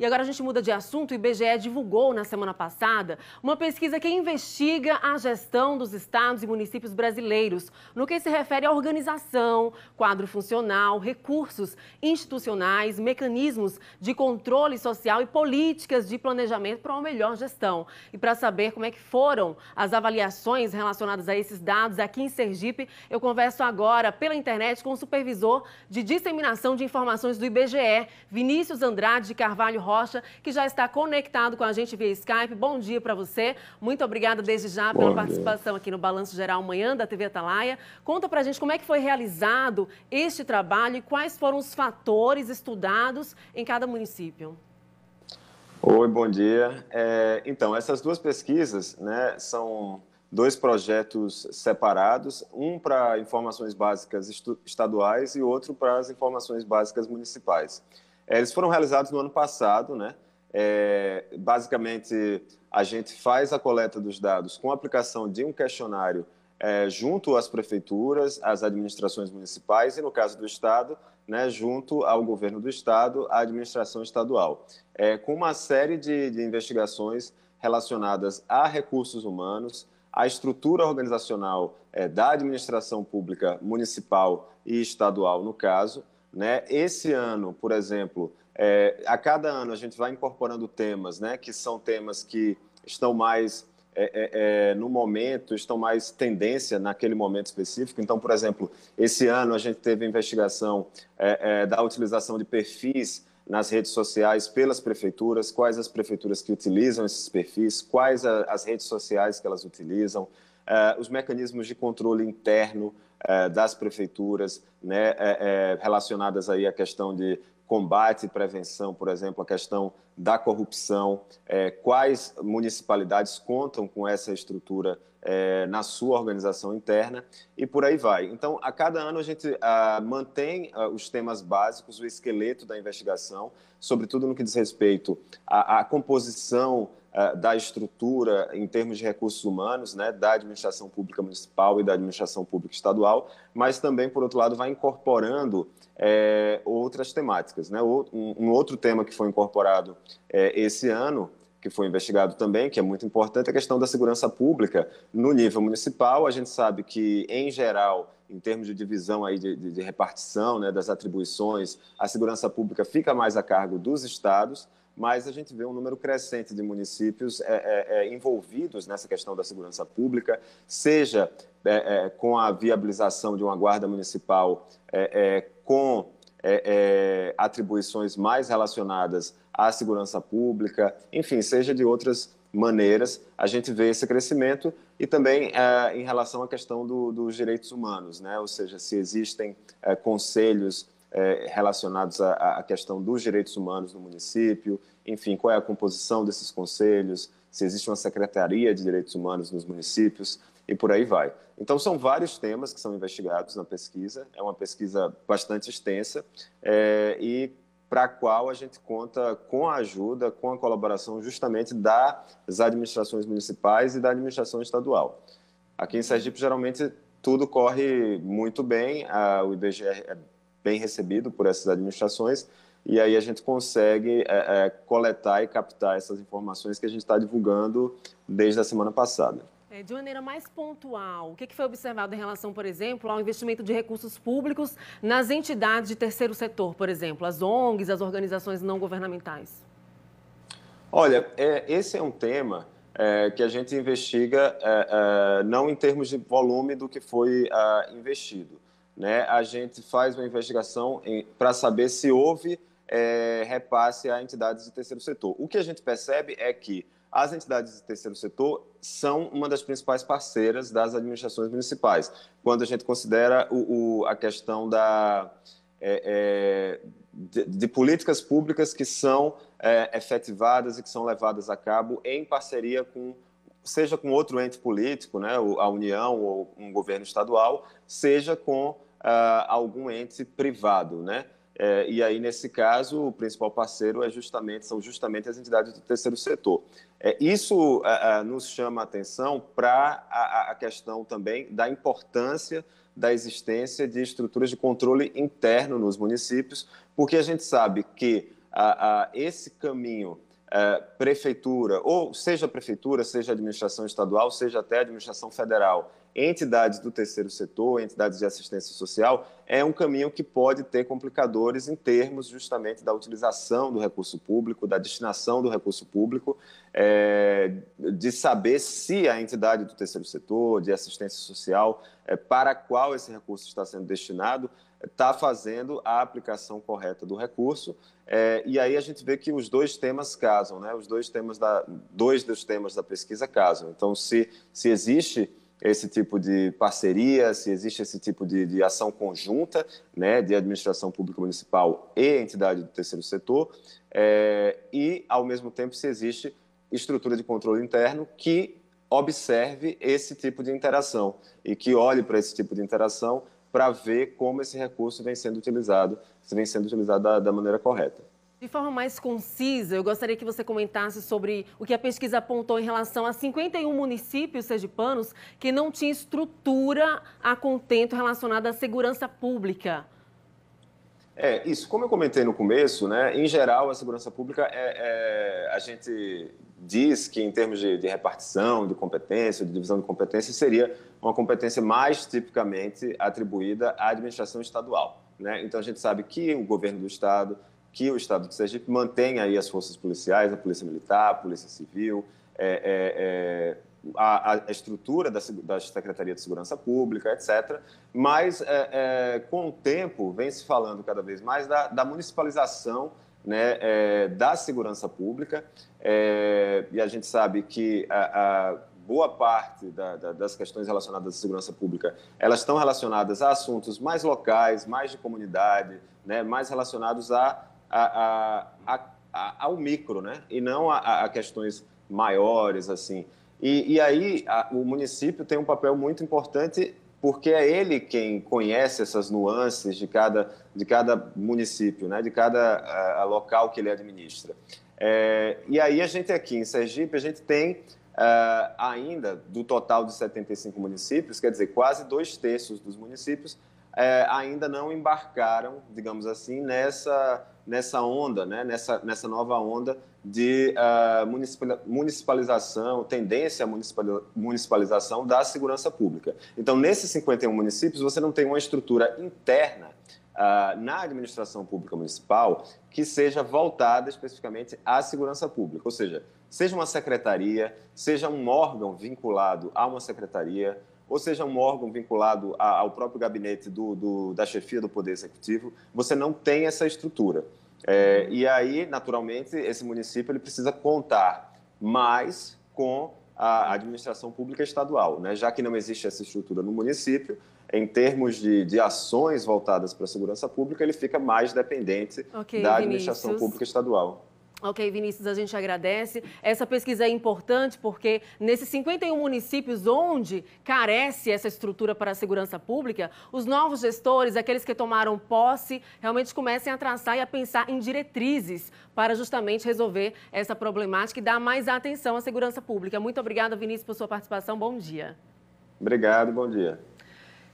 E agora a gente muda de assunto. O IBGE divulgou na semana passada uma pesquisa que investiga a gestão dos estados e municípios brasileiros no que se refere à organização, quadro funcional, recursos institucionais, mecanismos de controle social e políticas de planejamento para uma melhor gestão. E para saber como é que foram as avaliações relacionadas a esses dados aqui em Sergipe, eu converso agora pela internet com o supervisor de disseminação de informações do IBGE, Vinícius Andrade de Carvalho Rocha, que já está conectado com a gente via Skype. Bom dia para você. Muito obrigada desde já pela Bom participação dia. aqui no Balanço Geral Manhã da TV Atalaia. Conta para a gente como é que foi realizado este trabalho e quais foram os fatores estudados em cada município. Oi, bom dia. É, então, essas duas pesquisas né, são dois projetos separados, um para informações básicas estaduais e outro para as informações básicas municipais. É, eles foram realizados no ano passado, né? É, basicamente, a gente faz a coleta dos dados com a aplicação de um questionário é, junto às prefeituras, às administrações municipais e, no caso do Estado, né, junto ao governo do Estado, à administração estadual, é, com uma série de, de investigações relacionadas a recursos humanos, a estrutura organizacional é, da administração pública municipal e estadual, no caso, né? Esse ano, por exemplo, é, a cada ano a gente vai incorporando temas, né, que são temas que estão mais é, é, é no momento, estão mais tendência naquele momento específico. Então, por exemplo, esse ano a gente teve investigação é, é, da utilização de perfis nas redes sociais pelas prefeituras, quais as prefeituras que utilizam esses perfis, quais a, as redes sociais que elas utilizam, os mecanismos de controle interno, é, das prefeituras, né, é, é, relacionadas aí à questão de combate e prevenção, por exemplo, a questão da corrupção, é, quais municipalidades contam com essa estrutura é, na sua organização interna e por aí vai. Então, a cada ano a gente a, ah, mantém a, ah, os temas básicos, o esqueleto da investigação, sobretudo no que diz respeito à, à composição a, ah, da estrutura em termos de recursos humanos, né, da administração pública municipal e da administração pública estadual, mas também, por outro lado, vai incorporando é, outras temáticas. Né? Um, um outro tema que foi incorporado é, esse ano, que foi investigado também, que é muito importante, a questão da segurança pública no nível municipal. A gente sabe que, em geral, em termos de divisão aí de, de, de repartição né, das atribuições, a segurança pública fica mais a cargo dos estados, mas a gente vê um número crescente de municípios é, é, é envolvidos nessa questão da segurança pública, seja é, é com a viabilização de uma guarda municipal, é, com é, é, atribuições mais relacionadas à segurança pública, enfim, seja de outras maneiras, a gente vê esse crescimento e também é, em relação à questão do, dos direitos humanos, né? ou seja, se existem é, conselhos é, relacionados à, à questão dos direitos humanos no município, enfim, qual é a composição desses conselhos, se existe uma secretaria de direitos humanos nos municípios e por aí vai. Então, são vários temas que são investigados na pesquisa, é uma pesquisa bastante extensa é, e para a qual a gente conta com a ajuda, com a colaboração justamente das administrações municipais e da administração estadual. Aqui em Sergipe, geralmente, tudo corre muito bem, a, o IBGE é bem recebido por essas administrações, e aí a gente consegue é, é, coletar e captar essas informações que a gente está divulgando desde a semana passada. É, de maneira mais pontual, o que, que foi observado em relação, por exemplo, ao investimento de recursos públicos nas entidades de terceiro setor, por exemplo, as ONGs, as organizações não governamentais? Olha, é, esse é um tema é, que a gente investiga é, é não em termos de volume do que foi ah, investido. Né? A gente faz uma investigação para saber se houve é, repasse a entidades de terceiro setor. O que a gente percebe é que as entidades do terceiro setor são uma das principais parceiras das administrações municipais, quando a gente considera o, o, a questão da, é, é, de, de, políticas públicas que são é, efetivadas e que são levadas a cabo em parceria com seja com outro ente político, né, a União ou um governo estadual, seja com ah, algum ente privado, né? É, e aí, nesse caso, o principal parceiro é justamente, são justamente as entidades do terceiro setor. É, isso a, é, a, é, nos chama a atenção para a, a, questão também da importância da existência de estruturas de controle interno nos municípios, porque a gente sabe que esse caminho é, prefeitura, ou seja prefeitura, seja administração estadual, seja até administração federal, entidades do terceiro setor, entidades de assistência social, é um caminho que pode ter complicadores em termos justamente da utilização do recurso público, da destinação do recurso público, é, de saber se a entidade do terceiro setor, de assistência social, é, para qual esse recurso está sendo destinado, está fazendo a aplicação correta do recurso. É, e aí a gente vê que os dois temas casam, né? Os dois temas da, dois dos temas da pesquisa casam. Então, se, se existe esse tipo de parceria, se existe esse tipo de, de ação conjunta né, de administração pública municipal e entidade do terceiro setor, é, e, ao mesmo tempo, se existe estrutura de controle interno que observe esse tipo de interação e que olhe para esse tipo de interação para ver como esse recurso vem sendo utilizado, se vem sendo utilizado da, da maneira correta. De forma mais concisa, eu gostaria que você comentasse sobre o que a pesquisa apontou em relação a 51 municípios sergipanos que não tinham estrutura a contento relacionada à segurança pública. É, isso, como eu comentei no começo, né, em geral a segurança pública, é, é a gente diz que em termos de, de, repartição, de competência, de divisão de competência, seria uma competência mais tipicamente atribuída à administração estadual. Né? Então a gente sabe que o governo do estado, que o Estado de Sergipe mantenha aí as forças policiais, a Polícia Militar, a Polícia Civil, é, é, é, a, a, estrutura da, da, Secretaria de Segurança Pública, etc. Mas, é, é, com o tempo, vem se falando cada vez mais da, da municipalização né, é, da segurança pública, e a gente sabe que a, a boa parte da, da, das questões relacionadas à segurança pública, elas estão relacionadas a assuntos mais locais, mais de comunidade, né, mais relacionados a a, a, a, ao micro, né? E não a, questões maiores, assim. E, e aí o município tem um papel muito importante porque é ele quem conhece essas nuances de cada, de cada município, né? de cada local que ele administra. É, e aí a gente aqui em Sergipe, a gente tem Uh, ainda do total de 75 municípios, quer dizer, quase dois terços dos municípios uh, ainda não embarcaram, digamos assim, nessa nessa onda, né? nessa, nessa nova onda de uh, municipalização, tendência à municipalização da segurança pública. Então, nesses 51 municípios, você não tem uma estrutura interna uh, na administração pública municipal que seja voltada especificamente à segurança pública, ou seja, seja uma secretaria, seja um órgão vinculado a uma secretaria, ou seja um órgão vinculado ao próprio gabinete do, do, da chefia do Poder Executivo, você não tem essa estrutura. É, e aí, naturalmente, esse município ele precisa contar mais com a administração pública estadual, né? já que não existe essa estrutura no município, em termos de, de ações voltadas para a segurança pública, ele fica mais dependente okay, da administração pública estadual. Ok, Vinícius, a gente agradece. Essa pesquisa é importante porque nesses 51 municípios onde carece essa estrutura para a segurança pública, os novos gestores, aqueles que tomaram posse, realmente comecem a traçar e a pensar em diretrizes para justamente resolver essa problemática e dar mais atenção à segurança pública. Muito obrigada, Vinícius, por sua participação. Bom dia. Obrigado, bom dia.